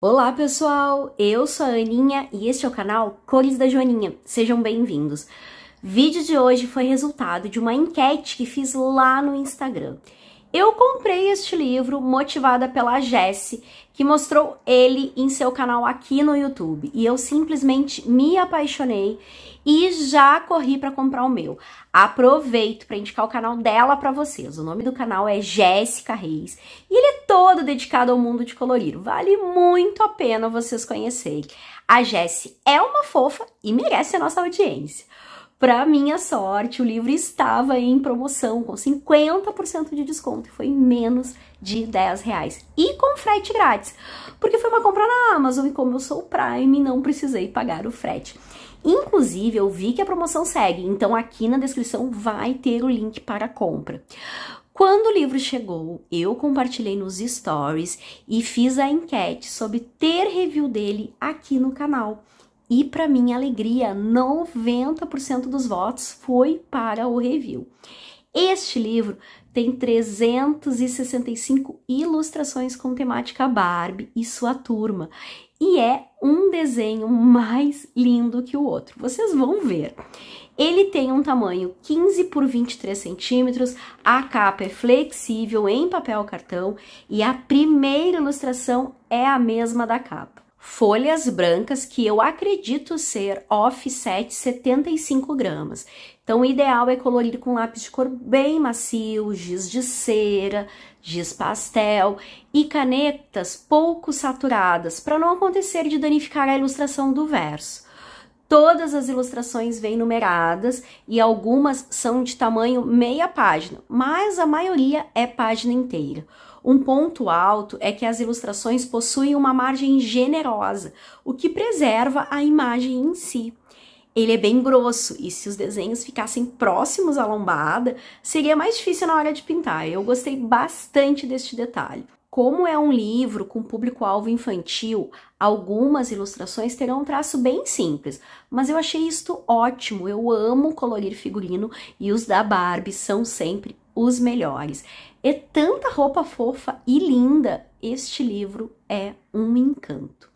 Olá pessoal, eu sou a Aninha e este é o canal Cores da Joaninha, sejam bem-vindos. Vídeo de hoje foi resultado de uma enquete que fiz lá no Instagram. Eu comprei este livro motivada pela Jesse, que mostrou ele em seu canal aqui no YouTube. E eu simplesmente me apaixonei e já corri para comprar o meu. Aproveito para indicar o canal dela para vocês. O nome do canal é Jéssica Reis e ele é todo dedicado ao mundo de colorir. Vale muito a pena vocês conhecerem. A Jessie é uma fofa e merece a nossa audiência. Para minha sorte, o livro estava em promoção com 50% de desconto e foi menos de 10 reais. E com frete grátis, porque foi uma compra na Amazon e como eu sou Prime, não precisei pagar o frete. Inclusive, eu vi que a promoção segue, então aqui na descrição vai ter o link para a compra. Quando o livro chegou, eu compartilhei nos stories e fiz a enquete sobre ter review dele aqui no canal. E para minha alegria, 90% dos votos foi para o review. Este livro tem 365 ilustrações com temática Barbie e sua turma. E é um desenho mais lindo que o outro. Vocês vão ver. Ele tem um tamanho 15 por 23 centímetros, a capa é flexível em papel cartão e a primeira ilustração é a mesma da capa folhas brancas que eu acredito ser offset 75 gramas. Então, o ideal é colorir com lápis de cor bem macio, giz de cera, giz pastel e canetas pouco saturadas, para não acontecer de danificar a ilustração do verso. Todas as ilustrações vêm numeradas e algumas são de tamanho meia página, mas a maioria é página inteira. Um ponto alto é que as ilustrações possuem uma margem generosa, o que preserva a imagem em si ele é bem grosso e se os desenhos ficassem próximos à lombada, seria mais difícil na hora de pintar. Eu gostei bastante deste detalhe. Como é um livro com público-alvo infantil, algumas ilustrações terão um traço bem simples, mas eu achei isto ótimo. Eu amo colorir figurino e os da Barbie são sempre os melhores. É tanta roupa fofa e linda. Este livro é um encanto.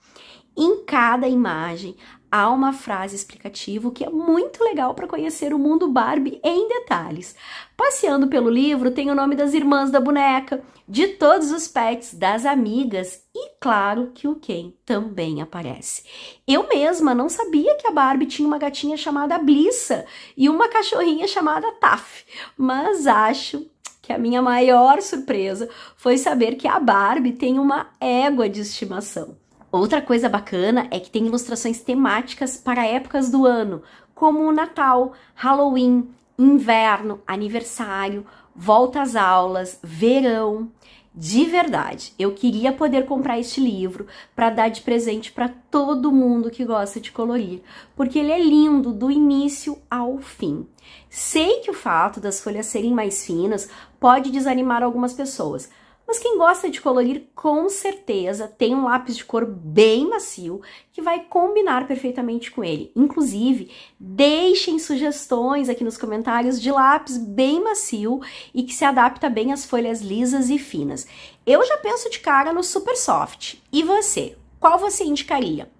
Em cada imagem há uma frase explicativa que é muito legal para conhecer o mundo Barbie em detalhes. Passeando pelo livro, tem o nome das irmãs da boneca, de todos os pets, das amigas e, claro, que o Ken também aparece. Eu mesma não sabia que a Barbie tinha uma gatinha chamada Blissa e uma cachorrinha chamada Taff, mas acho que a minha maior surpresa foi saber que a Barbie tem uma égua de estimação. Outra coisa bacana é que tem ilustrações temáticas para épocas do ano, como Natal, Halloween, inverno, aniversário, volta às aulas, verão. De verdade, eu queria poder comprar este livro para dar de presente para todo mundo que gosta de colorir, porque ele é lindo do início ao fim. Sei que o fato das folhas serem mais finas pode desanimar algumas pessoas, mas quem gosta de colorir, com certeza, tem um lápis de cor bem macio que vai combinar perfeitamente com ele. Inclusive, deixem sugestões aqui nos comentários de lápis bem macio e que se adapta bem às folhas lisas e finas. Eu já penso de cara no Super Soft. E você? Qual você indicaria?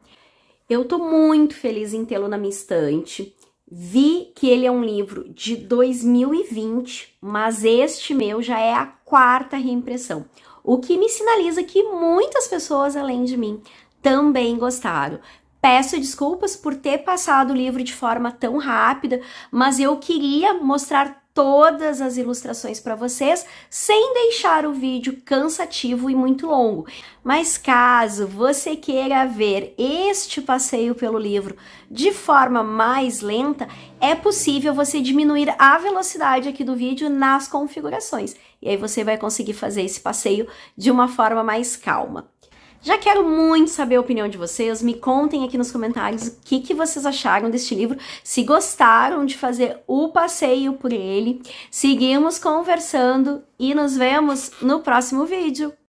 Eu tô muito feliz em tê-lo na minha estante. Vi que ele é um livro de 2020, mas este meu já é a quarta reimpressão, o que me sinaliza que muitas pessoas além de mim também gostaram. Peço desculpas por ter passado o livro de forma tão rápida, mas eu queria mostrar todas as ilustrações para vocês, sem deixar o vídeo cansativo e muito longo. Mas caso você queira ver este passeio pelo livro de forma mais lenta, é possível você diminuir a velocidade aqui do vídeo nas configurações. E aí você vai conseguir fazer esse passeio de uma forma mais calma. Já quero muito saber a opinião de vocês. Me contem aqui nos comentários o que, que vocês acharam deste livro, se gostaram de fazer o passeio por ele. Seguimos conversando e nos vemos no próximo vídeo.